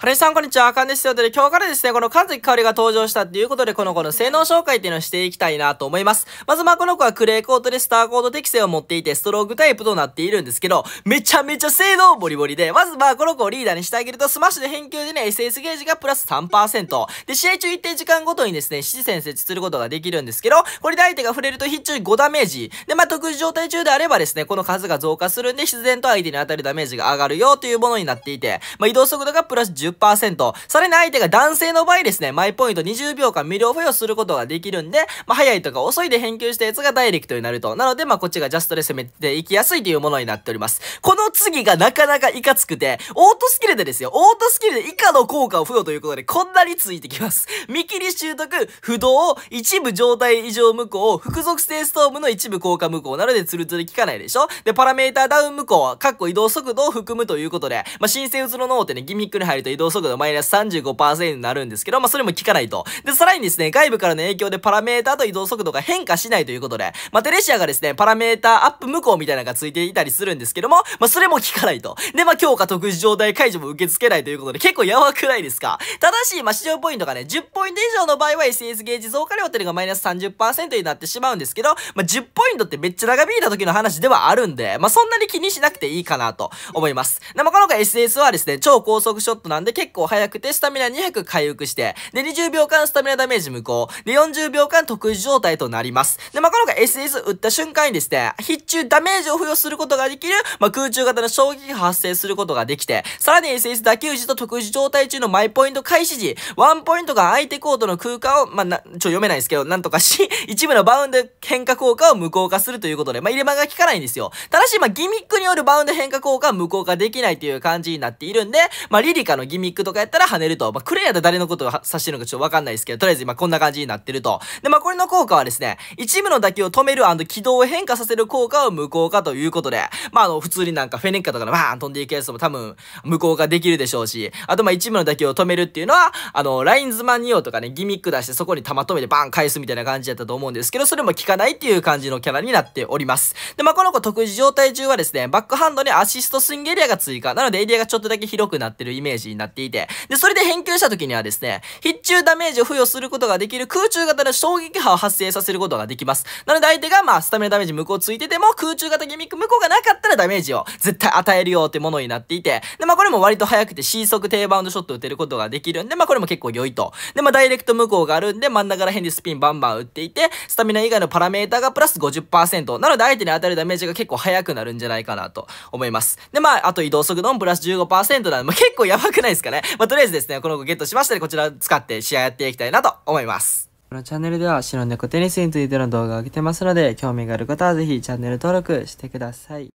はレさん、こんにちは。あかんですよ。という今日からですね、この神崎香りが登場したっていうことで、この子の性能紹介っていうのをしていきたいなと思います。まず、まこの子はクレーコートでスターコート適性を持っていて、ストロークタイプとなっているんですけど、めちゃめちゃ性能ボリボリで、まず、まこの子をリーダーにしてあげると、スマッシュで返球でね、SS ゲージがプラス3%。で、試合中一定時間ごとにですね、指示戦設置することができるんですけど、これで相手が触れると必中5ダメージ。で、ま特殊状態中であればですね、この数が増加するんで、必然と相手に当たるダメージが上がるよというものになっていて、ま移動速度がプラス10 10%。さらに相手が男性の場合ですね、マイポイント20秒間無料付与することができるんで、まあ、早いとか遅いで返球したやつがダイレクトになると。なので、まあ、こっちがジャストで攻めていきやすいというものになっております。この次がなかなかいかつくて、オートスキルでですよ、オートスキルで以下の効果を付与ということで、こんなについてきます。見切り習得、不動、一部状態異常無効、副属性ストームの一部効果無効なので、ツルツル効かないでしょで、パラメーターダウン無効、かっこ移動速度を含むということで、まあ、新生うつの脳ってね、ギミックに入ると移動速度マイナス35%になるんですけど、まあ、それも効かないと。で、さらにですね、外部からの影響でパラメーターと移動速度が変化しないということで、まあ、テレシアがですね、パラメーターアップ無効みたいなのがついていたりするんですけども、まあ、それも効かないと。で、まあ、強化特殊状態解除も受け付けないということで、結構やばくないですかただし、まあ、市場ポイントがね、10ポイント以上の場合は SS ゲージ増加量っていうのがマイナス30%になってしまうんですけど、まあ、10ポイントってめっちゃ長引いた時の話ではあるんで、まあ、そんなに気にしなくていいかなと思います。で、まあ、この回 SS はですね、超高速ショットなんで、で結構早くて、スタミナ200回復して、で、20秒間スタミナダメージ無効、で、40秒間特殊状態となります。で、まあ、このが SS 打った瞬間にですね、必中ダメージを付与することができる、まあ、空中型の衝撃が発生することができて、さらに SS 打球時と特殊状態中のマイポイント開始時、ワンポイントが相手コートの空間を、まあ、な、ちょ、読めないですけど、なんとかし、一部のバウンド変化効果を無効化するということで、まあ、入れ間が効かないんですよ。ただし、まあ、ギミックによるバウンド変化効果は無効化できないという感じになっているんで、まあ、リリカのギミックギミックとかやったら跳ねると。まあ、クレアで誰のことを指してるのかちょっとわかんないですけど、とりあえず今こんな感じになってると。で、まあ、これの効果はですね、一部の打球を止める軌道を変化させる効果を無効化ということで、まあ、あの、普通になんかフェネッカとかのバーン飛んでいくやつも多分無効化できるでしょうし、あとまあ、一部の打球を止めるっていうのは、あの、ラインズマニオとかね、ギミック出してそこに弾止めてバーン返すみたいな感じだったと思うんですけど、それも効かないっていう感じのキャラになっております。で、まあ、この子特殊状態中はですね、バックハンドにアシストスイングエリアが追加。なのでエリアがちょっとだけ広くなってるイメージになってっていて、で、それで返球した時にはですね、必中ダメージを付与することができる空中型の衝撃波を発生させることができます。なので相手がまあ、スタミナダメージ向こうついてても、空中型ギミック向こうがなかったらダメージを絶対与えるよってものになっていて、で、まあこれも割と早くて C 速低バウンドショット打てることができるんで、まあこれも結構良いと。で、まあダイレクト向こうがあるんで、真ん中ら辺でスピンバンバン打っていて、スタミナ以外のパラメーターがプラス50%。なので相手に当たるダメージが結構早くなるんじゃないかなと思います。で、まああと移動速度もプラス15%なんで、まあ結構やばくないないですかね。まあ、とりあえずですね、この子ゲットしましたで、こちら使って試合やっていきたいなと思います。このチャンネルでは白猫テニスについての動画を上げてますので、興味がある方はぜひチャンネル登録してください。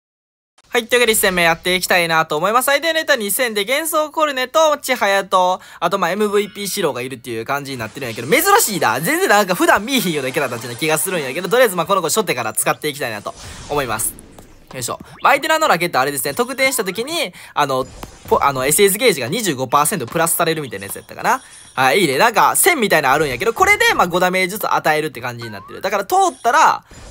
はい。というわけで1戦目やっていきたいなと思います。最低ネタ2戦で幻想コルネと、ちはやと、あとま MVP シロがいるっていう感じになってるんやけど、珍しいな。全然なんか普段見えひんようなキャラたちな気がするんやけど、とりあえずまこの子初手から使っていきたいなと思います。よいしょ。相手のあのラケットあれですね、得点した時に、あの、あの、SS ゲージが25%プラスされるみたいなやつやったかな。はい、いいね。なんか、線みたいなのあるんやけど、これで、まあ、5ダメージずつ与えるって感じになってる。だから、通ったら、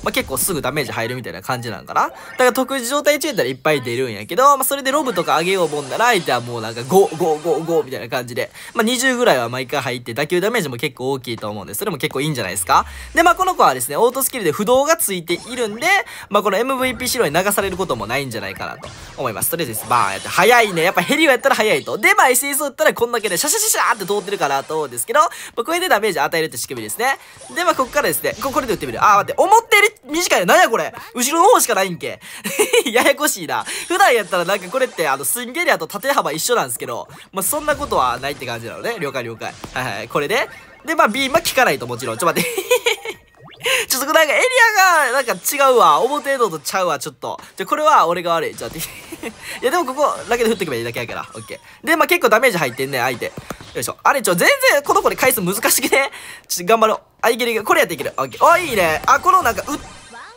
まあ、結構すぐダメージ入るみたいな感じなんかな。だから、特殊状態中やったらいっぱい出るんやけど、まあ、それでロブとか上げようもんなら、相手はもうなんか5、5、5、5みたいな感じで、まあ、20ぐらいは毎回入って、打球ダメージも結構大きいと思うんで、それも結構いいんじゃないですか。で、まあ、この子はですね、オートスキルで不動がついているんで、まあ、この MVP 白に流されることもないんじゃないかなと思います。とりあえず、バーンやって、早いね。やっぱヘリをやったら早いと。で、まあ SS を打ったらこんだけでシャシャシャシャーって通ってるかなと思うんですけど、まあ、これでダメージ与えるって仕組みですね。で、まあここからですね、こ、これで打ってみる。あ待って、思ってる短いな。何やこれ後ろの方しかないんけ。ややこしいな。普段やったらなんかこれって、あの、スンゲリアと縦幅一緒なんですけど、まあそんなことはないって感じなのね。了解了解。はいはい、これで。で、まあ、ビームは効かないともちろん。ちょ、待って ちょっとなんかエリアが、なんか違うわ。表堂とちゃうわ、ちょっと。じゃ、これは俺が悪い。じゃあ、っ いや、でもここ、だけで振っとけばいいだけやから。オッケー。で、まあ、結構ダメージ入ってんね、相手。よいしょ。あれ、ちょ、全然、この子で返す難しくね。ちょ、頑張ろう。あ、いけるいける。これやっていける。オッケー。お、いいね。あ、このなんか、うっ、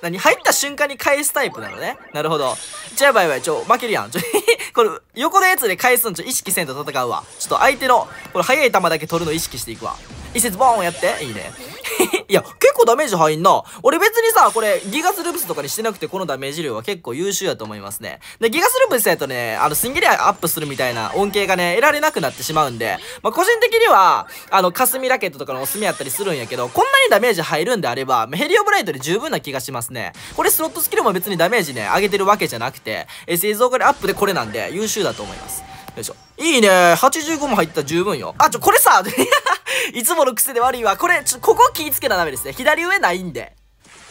何入った瞬間に返すタイプなのね。なるほど。じゃあ、バイバイ。ちょ、負けるやん。ちょ、これ、横のやつで返すのちょ、意識せんと戦うわ。ちょっと相手の、これ、速い球だけ取るの意識していくわ。一節ボーンやって。いいね。いや、結構ダメージ入んな。俺別にさ、これ、ギガスループスとかにしてなくて、このダメージ量は結構優秀やと思いますね。で、ギガスループスやとね、あの、すんげリアップするみたいな恩恵がね、得られなくなってしまうんで、まあ、個人的には、あの、霞ラケットとかのおすすめやったりするんやけど、こんなにダメージ入るんであれば、ヘリオブライトで十分な気がしますね。これスロットスキルも別にダメージね、上げてるわけじゃなくて、え、製造化でアップでこれなんで、優秀だと思います。よいしょ。いいね。85も入ったら十分よ。あ、ちょ、これさ、いつもの癖で悪いわ。これ、ちょ、ここ気ぃつけなダメですね。左上ないんで。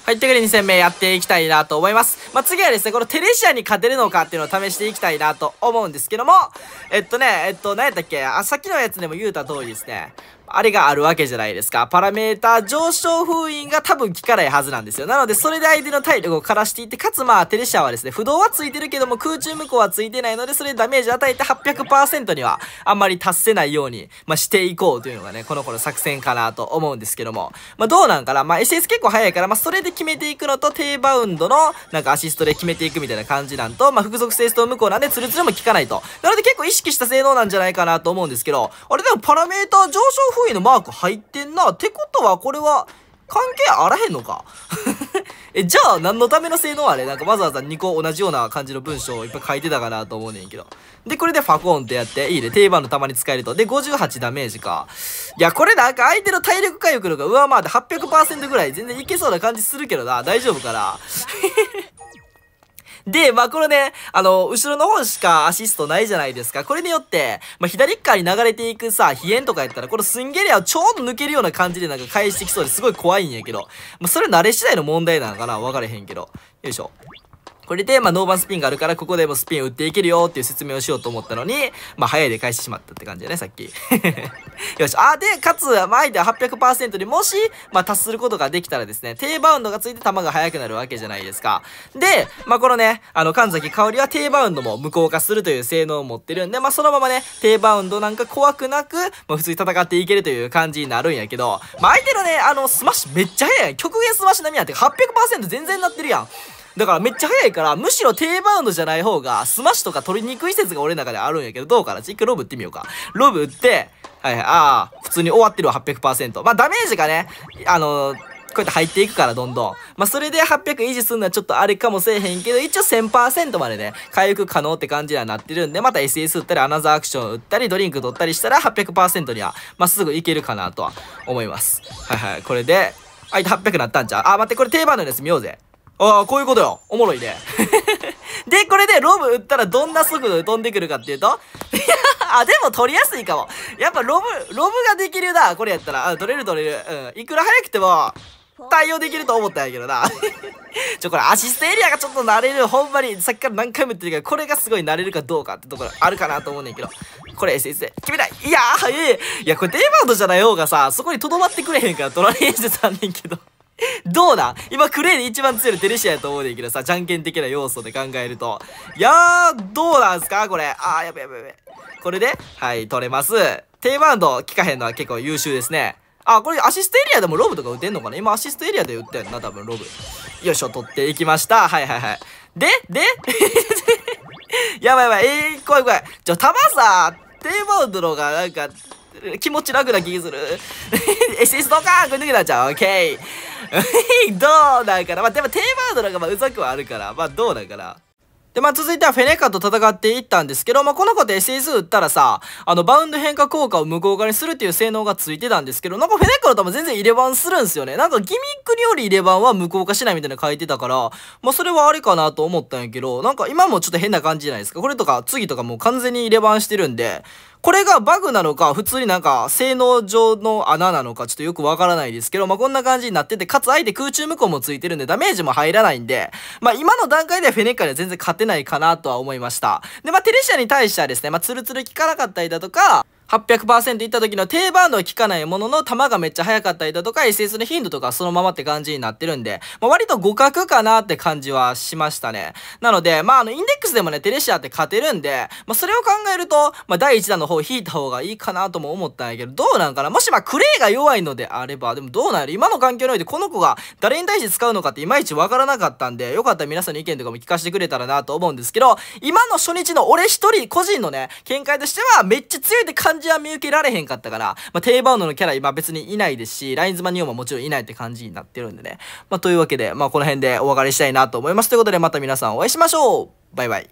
はい、というわけで2戦目やっていきたいなと思います。まあ、次はですね、このテレシアに勝てるのかっていうのを試していきたいなと思うんですけども、えっとね、えっと、何やったっけあ、さっきのやつでも言うた通りですね。あれがあるわけじゃないですか。パラメーター上昇封印が多分効かないはずなんですよ。なので、それで相手の体力を枯らしていって、かつまあ、テレシアはですね、不動はついてるけども、空中無効はついてないので、それでダメージ与えて800%には、あんまり達せないように、まあ、していこうというのがね、この頃作戦かなと思うんですけども。まあ、どうなんかなまあ、SS 結構早いから、まあ、それで決めていくのと、低バウンドの、なんかアシストで決めていくみたいな感じなんと、まあ、服属性ストこうなんで、ツルツルも効かないと。なので、結構意識した性能なんじゃないかなと思うんですけど、あれでもパラメータ上昇封印商のマーク入ってんな。ってことは、これは、関係あらへんのか え、じゃあ、何のための性能あれなんかわざわざ2個同じような感じの文章をいっぱい書いてたかなと思うねんけど。で、これでファコーンってやって、いいね。定番のまに使えると。で、58ダメージか。いや、これなんか相手の体力回復のが上回って800%ぐらい全然いけそうな感じするけどな。大丈夫かなで、まあ、このね、あの、後ろの方しかアシストないじゃないですか。これによって、まあ、左側に流れていくさ、飛燕とかやったら、このスンゲリアをちょうど抜けるような感じでなんか返してきそうですごい怖いんやけど。まあ、それ慣れ次第の問題なのかなわからへんけど。よいしょ。これで、まあ、ノーバンスピンがあるから、ここでもスピン打っていけるよっていう説明をしようと思ったのに、まあ、早いで返してしまったって感じだね、さっき。よし。あ、で、かつ、まあ、相手は800%でもし、まあ、達することができたらですね、低バウンドがついて球が速くなるわけじゃないですか。で、まあ、このね、あの、神崎香織は低バウンドも無効化するという性能を持ってるんで、まあ、そのままね、低バウンドなんか怖くなく、まあ、普通に戦っていけるという感じになるんやけど、まあ、相手のね、あの、スマッシュめっちゃ速い。極限スマッシュ並みやって800%全然なってるやん。だからめっちゃ早いから、むしろ低バウンドじゃない方が、スマッシュとか取りにくい説が俺の中であるんやけど、どうかな一回ロブ打ってみようか。ロブ打って、はいはい、ああ、普通に終わってるわ、800%。まあ、ダメージがね、あのーこうやって入っていくから、どんどん。まあ、それで800維持するのはちょっとあれかもせえへんけど、一応1000%までね、回復可能って感じにはなってるんで、また SS 打ったり、アナザーアクション打ったり、ドリンク取ったりしたら800%には、まあ、すぐいけるかなとは思います。はいはい、これで、あ、800なったんちゃうあ、待って、これ定番のやつ見ようぜ。ああ、こういうことよ。おもろいね。で、これでロブ打ったらどんな速度で飛んでくるかっていうと、いや、あ、でも取りやすいかも。やっぱロブ、ロブができるな、これやったら。あ、取れる取れる。うん。いくら速くても、対応できると思ったんやけどな。ちょ、これアシストエリアがちょっと慣れる。ほんまに、さっきから何回も言ってるけど、これがすごい慣れるかどうかってところあるかなと思うねんけど。これ SS で。決めたいいやー、早い。いや、これデイバードじゃない方がさ、そこに留まってくれへんから取られへんしてたんねんけど。どうだ今クレイで一番強いテレシアやと思うねんけどさ、じゃんけん的な要素で考えると。いやー、どうなんすかこれ。あー、やべやべやべ。これで、はい、取れます。テイバウンド効かへんのは結構優秀ですね。あ、これアシストエリアでもロブとか打てんのかな今アシストエリアで打ったんな、多分ロブ。よいしょ、取っていきました。はいはいはい。で、でやばいやばい。えー、怖い怖い。ちょ、弾さ、テイバウンドの方がなんか、気持ち楽な気する。SS どうかこれ抜けたんちゃうケー。どうなんかなまあ、でもテーマードなんかまあ、うざくはあるから。まあ、どうなんかなで、まあ、続いてはフェネカと戦っていったんですけど、まあ、この子って SS 打ったらさ、あの、バウンド変化効果を無効化にするっていう性能がついてたんですけど、なんかフェネカの球全然入れ版するんすよね。なんかギミックにより入れ版は無効化しないみたいなの書いてたから、まあ、それはあれかなと思ったんやけど、なんか今もちょっと変な感じじゃないですか。これとか、次とかもう完全に入れ版してるんで、これがバグなのか、普通になんか性能上の穴なのか、ちょっとよくわからないですけど、まあ、こんな感じになってて、かつ相手空中無効もついてるんでダメージも入らないんで、まあ、今の段階ではフェネッカでは全然勝てないかなとは思いました。で、まあ、テレシアに対してはですね、まあ、ツルツル効かなかったりだとか、800%いった時の低バウンドは効かないものの、弾がめっちゃ速かったりだとか、SS の頻度とかそのままって感じになってるんで、まあ、割と互角かなって感じはしましたね。なので、まあ、あの、インデックスでもね、テレシアって勝てるんで、まあ、それを考えると、まあ、第1弾の方引いた方がいいかなとも思ったんやけど、どうなんかなもしまあ、クレイが弱いのであれば、でもどうなんやろ今の環境においてこの子が誰に対して使うのかっていまいちわからなかったんで、よかったら皆さんの意見とかも聞かせてくれたらなと思うんですけど、今の初日の俺一人個人のね、見解としては、めっちゃ強いって感じじは見受けられへんかったから、まあ、テイバウンドのキャラ今別にいないですし、ラインズマニオももちろんいないって感じになってるんでね。まあ、というわけで、まあ、この辺でお別れしたいなと思います。ということで、また皆さんお会いしましょうバイバイ。